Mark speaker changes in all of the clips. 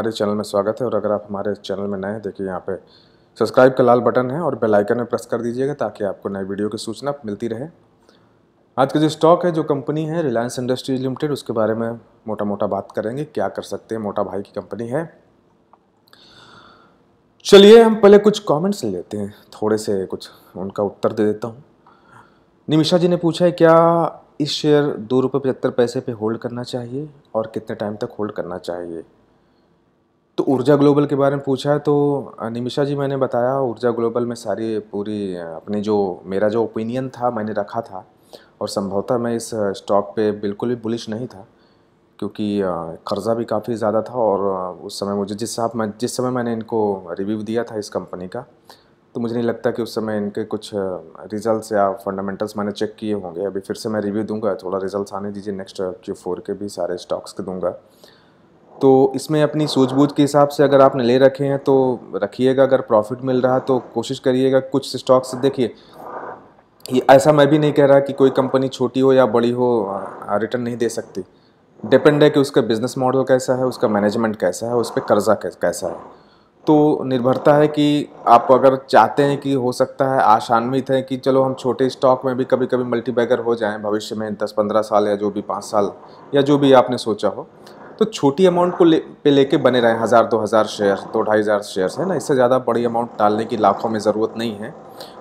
Speaker 1: हमारे चैनल में स्वागत है और अगर आप हमारे चैनल में नए हैं देखिए यहाँ पे सब्सक्राइब का लाल बटन है और बेल आइकन में प्रेस कर दीजिएगा ताकि आपको नए वीडियो की सूचना मिलती रहे आज का जो स्टॉक है जो कंपनी है रिलायंस इंडस्ट्रीज लिमिटेड उसके बारे में मोटा मोटा बात करेंगे क्या कर सकते हैं मोटा भाई की कंपनी है चलिए हम पहले कुछ कॉमेंट्स लेते हैं थोड़े से कुछ उनका उत्तर दे देता हूँ निमिषा जी ने पूछा है क्या इस शेयर दो रुपये पचहत्तर पैसे पे होल्ड करना चाहिए और कितने टाइम तक होल्ड करना चाहिए तो ऊर्जा ग्लोबल के बारे में पूछा है तो निमिषा जी मैंने बताया ऊर्जा ग्लोबल में सारी पूरी अपनी जो मेरा जो ओपिनियन था मैंने रखा था और संभवतः मैं इस स्टॉक पे बिल्कुल भी बुलिश नहीं था क्योंकि कर्ज़ा भी काफ़ी ज़्यादा था और उस समय मुझे जिस हिसाब मैं जिस समय मैंने इनको रिव्यू दिया था इस कंपनी का तो मुझे नहीं लगता कि उस समय इनके कुछ रिजल्ट्स या फंडामेंटल्स मैंने चेक किए होंगे अभी फिर से मैं रिव्यू दूंगा थोड़ा रिज़ल्ट आने दीजिए नेक्स्ट क्यू फोर के भी सारे स्टॉक्स के दूंगा तो इसमें अपनी सूझबूझ के हिसाब से अगर आपने ले रखे हैं तो रखिएगा अगर प्रॉफिट मिल रहा तो कोशिश करिएगा कुछ स्टॉक्स देखिए ये ऐसा मैं भी नहीं कह रहा कि कोई कंपनी छोटी हो या बड़ी हो रिटर्न नहीं दे सकती डिपेंड है कि उसका बिज़नेस मॉडल कैसा है उसका मैनेजमेंट कैसा है उस पर कर्जा कैसा है तो निर्भरता है कि आप अगर चाहते हैं कि हो सकता है आशान्वित है कि चलो हम छोटे स्टॉक में भी कभी कभी मल्टीबैगर हो जाएं भविष्य में दस पंद्रह साल या जो भी पाँच साल या जो भी आपने सोचा हो तो छोटी अमाउंट को ले पे लेके बने रहें हज़ार दो हज़ार शेयर दो ढाई हज़ार शेयर्स है ना इससे ज़्यादा बड़ी अमाउंट डालने की लाखों में ज़रूरत नहीं है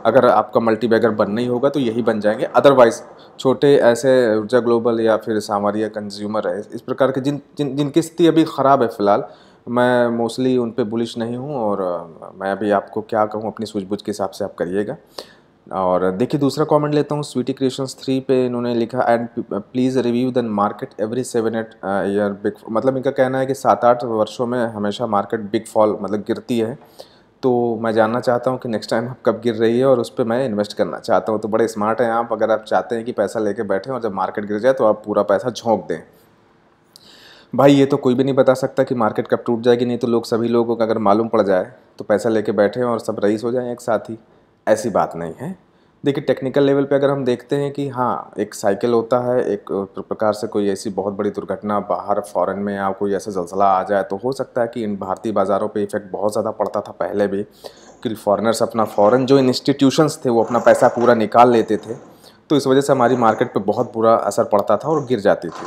Speaker 1: अगर आपका मल्टी बैगर बनना ही होगा तो यही बन जाएंगे अदरवाइज़ छोटे ऐसे ऊर्जा ग्लोबल या फिर सामारिया कंज्यूमर है इस प्रकार के जिन जिन जिनकी स्थिति अभी ख़राब है फ़िलहाल मैं मोस्टली उन पर बुलिश नहीं हूँ और मैं अभी आपको क्या कहूँ अपनी सूझबूझ के हिसाब से आप करिएगा और देखिए दूसरा कमेंट लेता हूँ स्वीटी क्रिएशंस थ्री पे इन्होंने लिखा and please review then market every seven eight year big मतलब इनका कहना है कि सात आठ वर्षों में हमेशा मार्केट बिग फॉल मतलब गिरती है तो मैं जानना चाहता हूँ कि नेक्स्ट टाइम आप कब गिर रही है और उस पर मैं इन्वेस्ट करना चाहता हूँ तो बड़े स्मार्ट हैं आप अगर आप चाहते हैं कि पैसा लेके बैठें और जब मार्केट गिर जाए तो आप पूरा पैसा झोंक दें भाई ये तो कोई भी नहीं बता सकता कि मार्केट कब टूट जाएगी नहीं तो लोग सभी लोगों का अगर मालूम पड़ जाए तो पैसा लेके बैठे और सब रईस हो जाएं एक साथ ही ऐसी बात नहीं है देखिए टेक्निकल लेवल पे अगर हम देखते हैं कि हाँ एक साइकिल होता है एक प्रकार से कोई ऐसी बहुत बड़ी दुर्घटना बाहर फॉरेन में या कोई ऐसा जलसला आ जाए तो हो सकता है कि इन भारतीय बाज़ारों पे इफ़ेक्ट बहुत ज़्यादा पड़ता था पहले भी कि फॉरेनर्स अपना फ़ॉरन जो इंस्टीट्यूशंस थे वो अपना पैसा पूरा निकाल लेते थे तो इस वजह से हमारी मार्केट पर बहुत बुरा असर पड़ता था और गिर जाती थी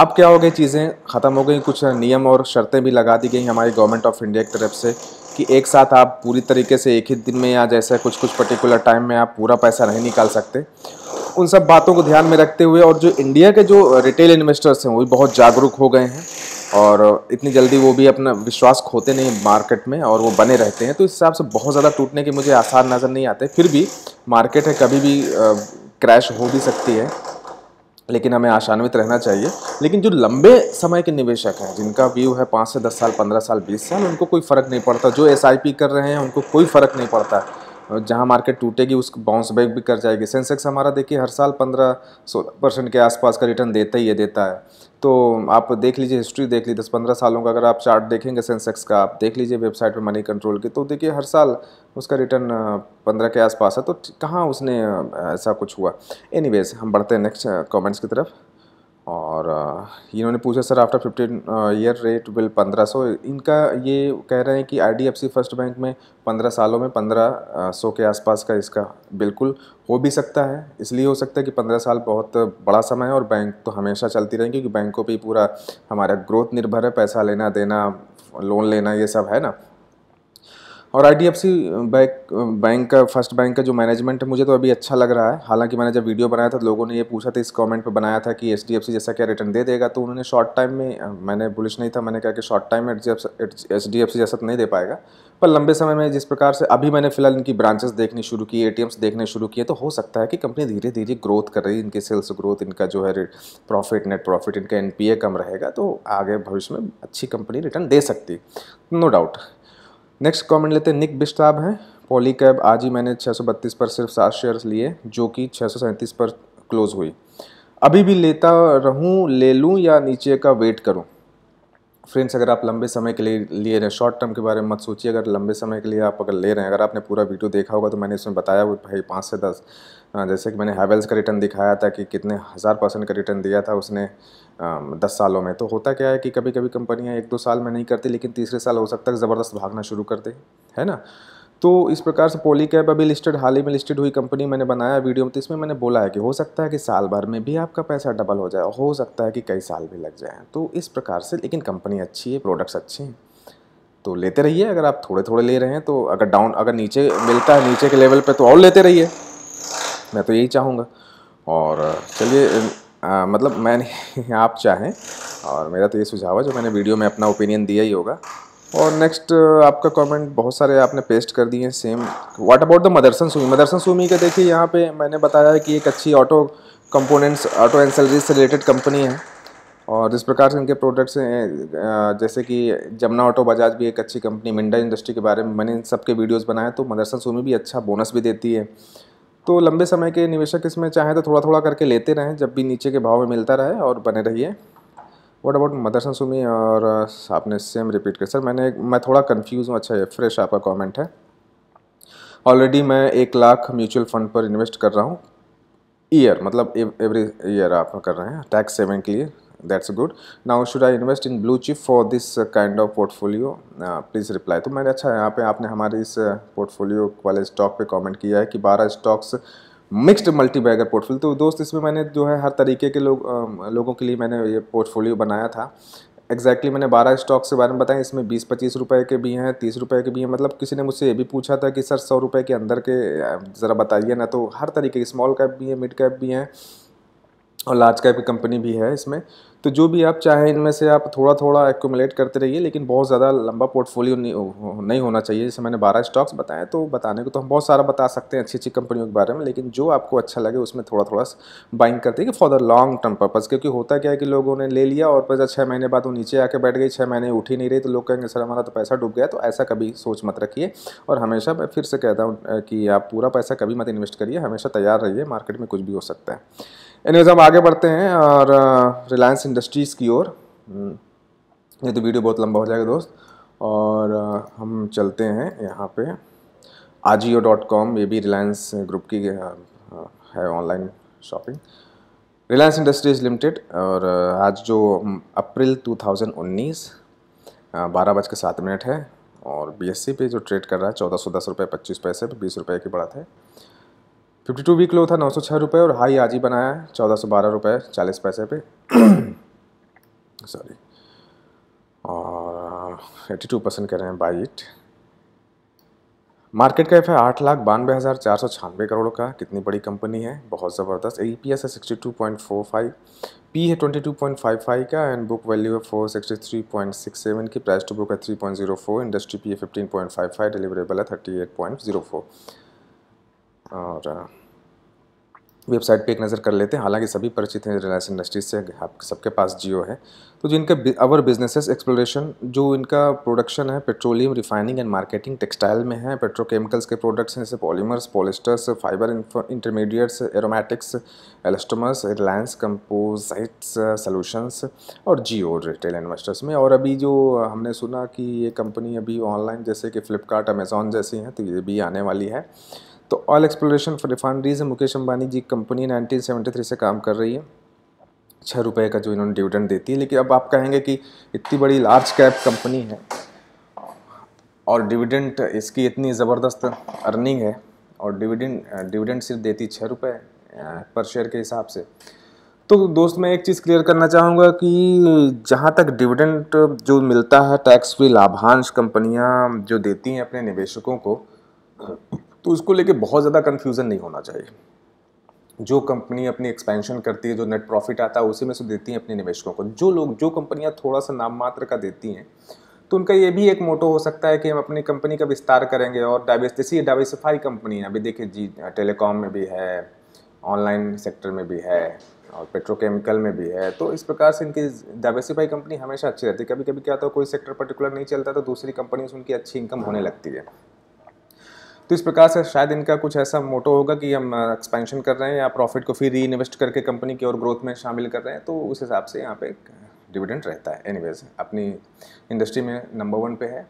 Speaker 1: अब क्या हो गई चीज़ें ख़त्म हो गई कुछ नियम और शर्तें भी लगा दी गई हमारी गवर्नमेंट ऑफ इंडिया की तरफ से कि एक साथ आप पूरी तरीके से एक ही दिन में या जैसे कुछ कुछ पर्टिकुलर टाइम में आप पूरा पैसा नहीं निकाल सकते उन सब बातों को ध्यान में रखते हुए और जो इंडिया के जो रिटेल इन्वेस्टर्स हैं वो भी बहुत जागरूक हो गए हैं और इतनी जल्दी वो भी अपना विश्वास खोते नहीं मार्केट में और वो बने रहते हैं तो इस हिसाब से बहुत ज़्यादा टूटने के मुझे आसार नज़र नहीं आते फिर भी मार्केट है कभी भी क्रैश हो भी सकती है लेकिन हमें आशान्वित रहना चाहिए लेकिन जो लंबे समय के निवेशक हैं जिनका व्यू है पाँच से दस साल पंद्रह साल बीस साल उनको कोई फ़र्क नहीं पड़ता जो एस कर रहे हैं उनको कोई फ़र्क नहीं पड़ता जहां मार्केट टूटेगी उस बाउंस बैक भी कर जाएगी सेंसेक्स हमारा देखिए हर साल पंद्रह सोलह परसेंट के आसपास का रिटर्न देता ही है देता है तो आप देख लीजिए हिस्ट्री देख लीजिए दस पंद्रह सालों का अगर आप चार्ट देखेंगे सेंसेक्स का आप देख लीजिए वेबसाइट पर मनी कंट्रोल की तो देखिए हर साल उसका रिटर्न पंद्रह के आसपास है तो कहाँ उसने ऐसा कुछ हुआ एनी हम बढ़ते हैं नेक्स्ट कॉमेंट्स की तरफ और इन्होंने पूछा sir after fifteen year rate bill पंद्रह सौ इनका ये कह रहे हैं कि आईडीएफसी फर्स्ट बैंक में पंद्रह सालों में पंद्रह सौ के आसपास का इसका बिल्कुल हो भी सकता है इसलिए हो सकता है कि पंद्रह साल बहुत बड़ा समय है और बैंक तो हमेशा चलती रहेंगी क्योंकि बैंकों पर ही पूरा हमारा ग्रोथ निर्भर है पैसा लेना देना लोन लेना ये सब है ना और आई डी बैंक बैंक का फर्स्ट बैंक का जो मैनेजमेंट है मुझे तो अभी अच्छा लग रहा है हालांकि मैंने जब वीडियो बनाया था तो लोगों ने ये पूछा था इस कमेंट पे बनाया था कि एच जैसा क्या रिटर्न दे देगा तो उन्होंने शॉर्ट टाइम में मैंने बुलिश नहीं था मैंने कहा कि शॉर्ट टाइम में एच डी जैसा तो नहीं दे पाएगा पर लंबे समय में जिस प्रकार से अभी मैंने फिलहाल इनकी ब्रांचेस देखनी शुरू की ए देखने शुरू किए तो हो सकता है कि कंपनी धीरे धीरे ग्रोथ कर रही है इनकी सेल्स ग्रोथ इनका जो है प्रॉफिट नेट प्रॉफिट इनका एन कम रहेगा तो आगे भविष्य में अच्छी कंपनी रिटर्न दे सकती नो डाउट नेक्स्ट कमेंट लेते हैं निक बिस्ताब हैं कैब आज ही मैंने 632 पर सिर्फ सात शेयर्स लिए जो कि छः पर क्लोज हुई अभी भी लेता रहूं ले लूं या नीचे का वेट करूं फ्रेंड्स अगर आप लंबे समय के लिए लिए रहे शॉर्ट टर्म के बारे में मत सोचिए अगर लंबे समय के लिए आप अगर ले रहे हैं अगर आपने पूरा वीडियो देखा होगा तो मैंने इसमें बताया वो भाई पाँच से दस हाँ, जैसे कि मैंने हैवेल्स का रिटर्न दिखाया था कि कितने हज़ार परसेंट का रिटर्न दिया था उसने दस सालों में तो होता क्या है कि कभी कभी कंपनियां एक दो साल में नहीं करती लेकिन तीसरे साल हो सकता है ज़बरदस्त भागना शुरू कर दे है ना तो इस प्रकार से पोली कैब अभी लिस्टेड हाल ही में लिस्टेड हुई कंपनी मैंने बनाया वीडियो में तो इसमें मैंने बोला है कि हो सकता है कि साल भर में भी आपका पैसा डबल हो जाए हो सकता है कि कई साल भी लग जाए तो इस प्रकार से लेकिन कंपनी अच्छी है प्रोडक्ट्स अच्छे हैं तो लेते रहिए अगर आप थोड़े थोड़े ले रहे हैं तो अगर डाउन अगर नीचे मिलता है नीचे के लेवल पर तो और लेते रहिए मैं तो यही चाहूँगा और चलिए मतलब मैंने आप चाहें और मेरा तो ये सुझाव है जो मैंने वीडियो में अपना ओपिनियन दिया ही होगा और नेक्स्ट आपका कमेंट बहुत सारे आपने पेस्ट कर दिए same what about the Motherson Sumi Motherson Sumi का देखिए यहाँ पे मैंने बताया है कि एक अच्छी ऑटो कंपोनेंट्स ऑटो एंसलरीज से रिलेटेड कंपनी है और जिस प्रकार से इनके प्रोडक्ट्स हैं जैसे कि जमुना ऑटो बजाज भी एक अच्छी कंपनी मिंडा इंडस्ट्री के बारे में मैंने इन सब के वीडियोज़ बनाए तो मदरसन सुमी भी अच्छा बोनस भी देती है तो लंबे समय के निवेशक इसमें चाहें तो थोड़ा थोड़ा करके लेते रहें जब भी नीचे के भाव में मिलता रहे और बने रहिए वट अबाउट मदरसन सुमी और आपने सेम रिपीट किया सर मैंने मैं थोड़ा कन्फ्यूज़ हूँ अच्छा ये फ्रेश आपका कमेंट है ऑलरेडी मैं एक लाख म्यूचुअल फंड पर इन्वेस्ट कर रहा हूँ ईयर मतलब एवरी ईयर आप कर रहे हैं टैक्स सेविंग के लिए that's good now should i invest in blue chip for this uh, kind of portfolio uh, please reply तो मैंने अच्छा यहाँ पे आपने हमारे इस uh, portfolio वाले stock पे comment किया है कि 12 stocks mixed multibagger portfolio तो दोस्त इसमें मैंने जो है हर तरीके के लोग आ, लोगों के लिए मैंने ये पोर्टफोलियो बनाया था एग्जैक्टली exactly मैंने बारह स्टॉक्स के बारे में बताया इसमें बीस पच्चीस रुपए के भी हैं तीस रुपए के भी हैं मतलब किसी ने मुझसे ये भी पूछा था कि सर सौ रुपए के अंदर के ज़रा बताइए ना तो हर तरीके की स्मॉल कैप भी है मिड कैप भी हैं और लार्ज कैप की कंपनी भी है इसमें तो जो भी आप चाहें इनमें से आप थोड़ा थोड़ा एक्यूमलेट करते रहिए लेकिन बहुत ज़्यादा लंबा पोर्टफोलियो नहीं, नहीं होना चाहिए जैसे मैंने बारह स्टॉक्स बताएं तो बताने को तो हम बहुत सारा बता सकते हैं अच्छी अच्छी कंपनियों के बारे में लेकिन जो आपको अच्छा लगे उसमें थोड़ा थोड़ा बाइंग करते हैं for the long term purpose क्योंकि होता क्या है कि लोगों ने ले लिया और पैसा छः महीने बाद वो नीचे आके बैठ गई छः महीने उठी नहीं रही तो लोग कहेंगे सर हमारा तो पैसा डूब गया तो ऐसा कभी सोच मत रखिए और हमेशा मैं फिर से कहता हूँ कि आप पूरा पैसा कभी मत इन्वेस्ट करिए हमेशा तैयार रहिए मार्केट में कुछ भी हो सकता है एनीवेज हम आगे बढ़ते हैं और रिलायंस इंडस्ट्रीज़ की ओर हम्म, ये तो वीडियो बहुत लंबा हो जाएगा दोस्त और हम चलते हैं यहाँ पे आजियो डॉट कॉम ये भी रिलायंस ग्रुप की है online shopping Reliance industries limited और आज जो अप्रैल 2019 बारह बज के सात मिनट है और बीएससी पे जो ट्रेड कर रहा है चौदह सौ दस रुपये पच्चीस पैसे पे बीस रुपये की बढ़त है फिफ्टी टू वीक लो था नौ सौ छः रुपये और हाई आज ही बनाया है चौदह सौ बारह रुपये चालीस पैसे पे सॉरी और एट्टी टू परसेंट कह रहे हैं बाई इट मार्केट एफ है आठ लाख बानवे हज़ार चार सौ छानवे करोड़ का कितनी बड़ी कंपनी है बहुत ज़बरदस्त ई पी एस है sixty two point four five P E twenty two point five five का एंड बुक वैल्यू है four sixty three point six seven की प्राइस टू बुक है three point zero four industry P E fifteen point five five deliverable है thirty eight point zero four और website पे एक नज़र कर लेते हैं हालांकि सभी परिचित हैं रिलायंस इंडस्ट्रीज से आप हाँ, सबके पास जियो है तो जो इनका अवर बिजनेसेस एक्सप्लोरेशन जो इनका प्रोडक्शन है petroleum refining and marketing textile में है पेट्रोकेमिकल्स के प्रोडक्ट्स हैं जैसे polymers polyesters fibre intermediates aromatics elastomers Reliance composites solutions और जियो रिटेल इन्वेस्टर्स में और अभी जो हमने सुना कि ये कंपनी अभी ऑनलाइन जैसे कि फ्लिपकार्ट अमेज़ॉन जैसी हैं तो ये भी आने वाली है तो ऑयल एक्सप्लोरेशन फॉर रिफाइनरीज है मुकेश अंबानी जी कंपनी 1973 से काम कर रही है छः रुपये का जो इन्होंने डिविडेंड देती है लेकिन अब आप कहेंगे कि इतनी बड़ी लार्ज कैप कंपनी है और डिविडेंड इसकी इतनी ज़बरदस्त अर्निंग है और डिविडेंड डिविडेंड सिर्फ देती छः रुपये पर शेयर के हिसाब से तो दोस्त मैं एक चीज़ क्लियर करना चाहूँगा कि जहाँ तक डिविडेंट जो मिलता है टैक्स फ्री लाभांश कंपनियाँ जो देती हैं अपने निवेशकों को तो उसको लेके बहुत ज़्यादा कन्फ्यूज़न नहीं होना चाहिए जो कंपनी अपनी एक्सपेंशन करती है जो नेट प्रॉफिट आता है उसी में से देती हैं अपने निवेशकों को जो लोग जो कंपनियां थोड़ा सा नाम मात्र का देती हैं तो उनका ये भी एक मोटो हो सकता है कि हम अपनी कंपनी का विस्तार करेंगे और डाइवर्सिटी डाइवर्सिफाई कंपनी अभी देखिए जी टेलीकॉम में भी है ऑनलाइन सेक्टर में भी है और पेट्रोकेमिकल में भी है तो इस प्रकार से इनकी डाइवर्सिफाई कंपनी हमेशा अच्छी रहती है कभी कभी क्या होता है कोई सेक्टर पर्टिकुलर नहीं चलता तो दूसरी कंपनी से उनकी अच्छी इनकम होने लगती है तो इस प्रकार से शायद इनका कुछ ऐसा मोटो होगा कि हम एक्सपेंशन कर रहे हैं या प्रॉफिट को फिर री इन्वेस्ट करके कंपनी की और ग्रोथ में शामिल कर रहे हैं तो उस हिसाब से यहाँ पे डिविडेंड रहता है एनीवेज अपनी इंडस्ट्री में नंबर वन पे है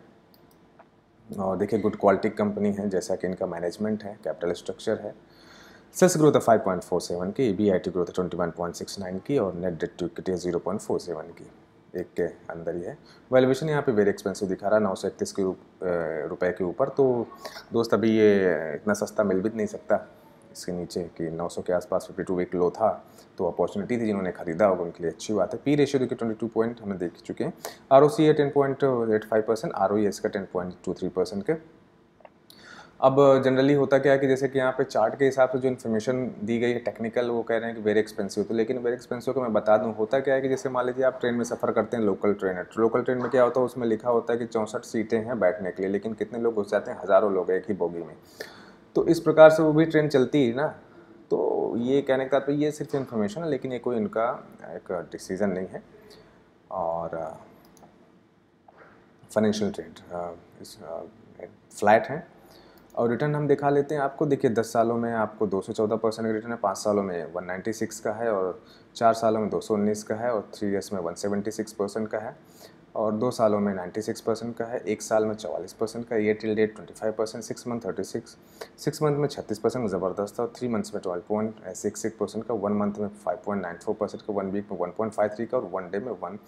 Speaker 1: और देखिए गुड क्वालिटी कंपनी है जैसा कि इनका मैनेजमेंट है कैपिटल स्ट्रक्चर है सेल्स ग्रोथ है सेवन की बी आई टी ग्रोथ है नाइन की और net debt to equity four seven की एक के अंदर ही है वैल्यूएशन यहाँ पे वेरी एक्सपेंसिव दिखा रहा है नौ सौ इकतीस के रुपए के ऊपर तो दोस्त अभी ये इतना सस्ता मिल भी नहीं सकता इसके नीचे कि 900 के आसपास 52 वीक लो था तो अपॉर्चुनिटी थी जिन्होंने खरीदा होगा उनके लिए अच्छी बात है पी रेशियो देखिए 22 पॉइंट हमने देख चुके हैं आर ओ सी है ten point eight five percent R O S का ten point two three percent के अब जनरली होता क्या है कि जैसे कि यहाँ पे चार्ट के हिसाब से जो इन्फॉर्मेशन दी गई है टेक्निकल वो कह रहे हैं कि वेरी एक्सपेंसिव तो लेकिन वेरी एक्सपेंसिव को मैं बता दूँ होता क्या है कि जैसे मान लीजिए आप ट्रेन में सफ़र करते हैं लोकल ट्रेन है लोकल तो ट्रेन में क्या होता है उसमें लिखा होता है कि चौंसठ सीटें हैं बैठने के लिए लेकिन कितने लोग घुस जाते हैं हज़ारों लोग एक ही बोगी में तो इस प्रकार से वो भी ट्रेन चलती है ना तो ये कहने का तो ये सिर्फ इन्फॉर्मेशन है लेकिन ये कोई इनका एक डिसीज़न नहीं है और फाइनेंशियल ट्रेंड फ्लैट हैं और रिटर्न हम दिखा लेते हैं आपको देखिए दस सालों में आपको दो सौ चौदह परसेंट का रिटर्न है पाँच सालों में वन नाइन्टी सिक्स का है और चार सालों में दो सौ उन्नीस का है और थ्री ईयर्स में वन सेवेंटी सिक्स परसेंट का है और दो सालों में नाइन्टी सिक्स परसेंट का है एक साल में चवालीस परसेंट का year till date twenty five percent six month thirty six six month में छत्तीस परसेंट ज़बरदस्त और थ्री मंथ्स में twelve point six six percent का वन मंथ में five point nine four percent का वन वीक में वन पॉइंट फाइव थ्री का और वन डे में one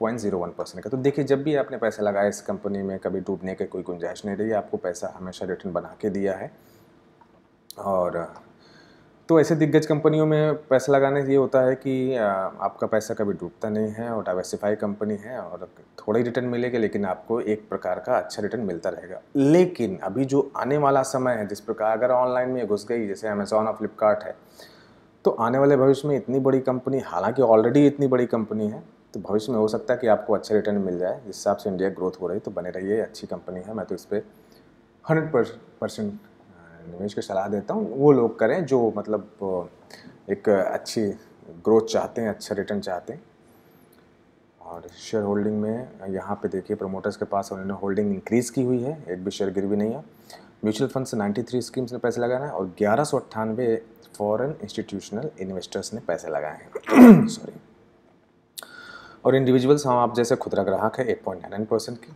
Speaker 1: point zero one percent का तो देखिए जब भी आपने पैसा लगाया इस कंपनी में कभी डूबने की कोई गुंजाइश नहीं रही आपको पैसा हमेशा रिटर्न बना के दिया है और तो ऐसे दिग्गज कंपनियों में पैसा लगाने ये होता है कि आपका पैसा कभी डूबता नहीं है और डाइवर्सिफाई कंपनी है और थोड़े रिटर्न मिलेगा लेकिन आपको एक प्रकार का अच्छा रिटर्न मिलता रहेगा लेकिन अभी जो आने वाला समय है जिस प्रकार अगर ऑनलाइन में घुस गई जैसे अमेजोन और फ्लिपकार्ट है तो आने वाले भविष्य में इतनी बड़ी कंपनी हालांकि ऑलरेडी इतनी बड़ी कंपनी है तो भविष्य में हो सकता है कि आपको अच्छे रिटर्न मिल जाए जिस हिसाब से इंडिया ग्रोथ हो रही तो बने रहिए अच्छी कंपनी है मैं तो इस पर हंड्रेड परसेंट निवेश की सलाह देता हूँ वो लोग करें जो मतलब एक अच्छी ग्रोथ चाहते हैं अच्छा रिटर्न चाहते हैं और शेयर होल्डिंग में यहाँ पे देखिए प्रमोटर्स के पास उन्होंने होल्डिंग इंक्रीज़ की हुई है एक भी शेयर गिर भी नहीं है म्यूचुअल फंड से थ्री स्कीम्स ने पैसे लगाए हैं और ग्यारह सौ अट्ठानवे फॉरन इंस्टीट्यूशनल इन्वेस्टर्स ने पैसे लगाए हैं सॉरी और इंडिविजुअल्स हम हाँ, आप जैसे खुदरा ग्राहक है eight point nine nine percent की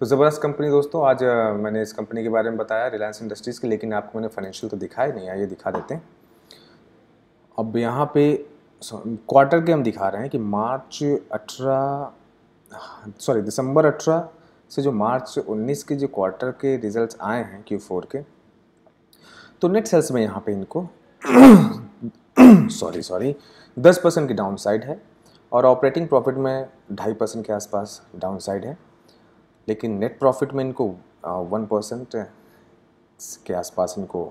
Speaker 1: तो ज़बरदस्त कंपनी दोस्तों आज मैंने इस कंपनी के बारे में बताया रिलायंस इंडस्ट्रीज़ की लेकिन आपको मैंने फाइनेंशियल तो दिखाया नहीं है ये दिखा देते हैं अब यहाँ पे क्वार्टर के हम दिखा रहे हैं कि मार्च अठारह सॉरी दिसंबर अठारह से जो मार्च उन्नीस के जो क्वार्टर के रिजल्ट आए हैं क्यू फोर के तो नेट सेल्स में यहाँ पे इनको सॉरी सॉरी दस परसेंट की डाउन साइड है और ऑपरेटिंग प्रॉफिट में ढाई परसेंट के आसपास डाउन साइड है लेकिन नेट प्रॉफिट में इनको वन परसेंट के आसपास इनको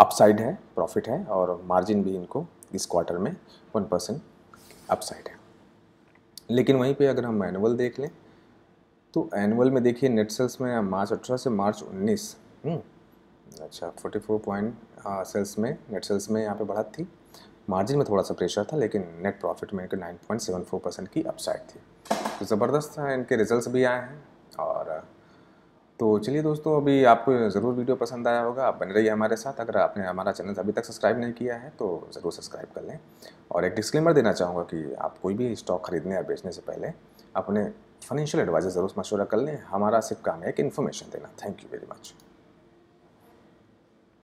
Speaker 1: अपसाइड है प्रॉफिट है और मार्जिन भी इनको इस क्वार्टर में वन परसेंट अपसाइड है लेकिन वहीं पे अगर हम एनुअल देख लें तो एनुअल में देखिए नेट सेल्स में मार्च अठारह से मार्च उन्नीस हम्म, अच्छा फोर्टी फोर पॉइंट सेल्स में नेट सेल्स में यहाँ पे बढ़त थी मार्जिन में थोड़ा सा प्रेशर था लेकिन नेट प्रॉफिट में इनके फोर परसेंट की अपसाइड थी तो ज़बरदस्त इनके रिजल्ट भी आए हैं और तो चलिए दोस्तों अभी आपको ज़रूर वीडियो पसंद आया होगा आप बने रहिए हमारे साथ अगर आपने हमारा चैनल अभी तक सब्सक्राइब नहीं किया है तो ज़रूर सब्सक्राइब कर लें और एक डिस्क्लेमर देना चाहूँगा कि आप कोई भी स्टॉक खरीदने या बेचने से पहले अपने फाइनेंशियल एडवाइज़र ज़रूर मशवरा कर लें हमारा सिर्फ काम है एक इन्फॉर्मेशन देना थैंक यू वेरी मच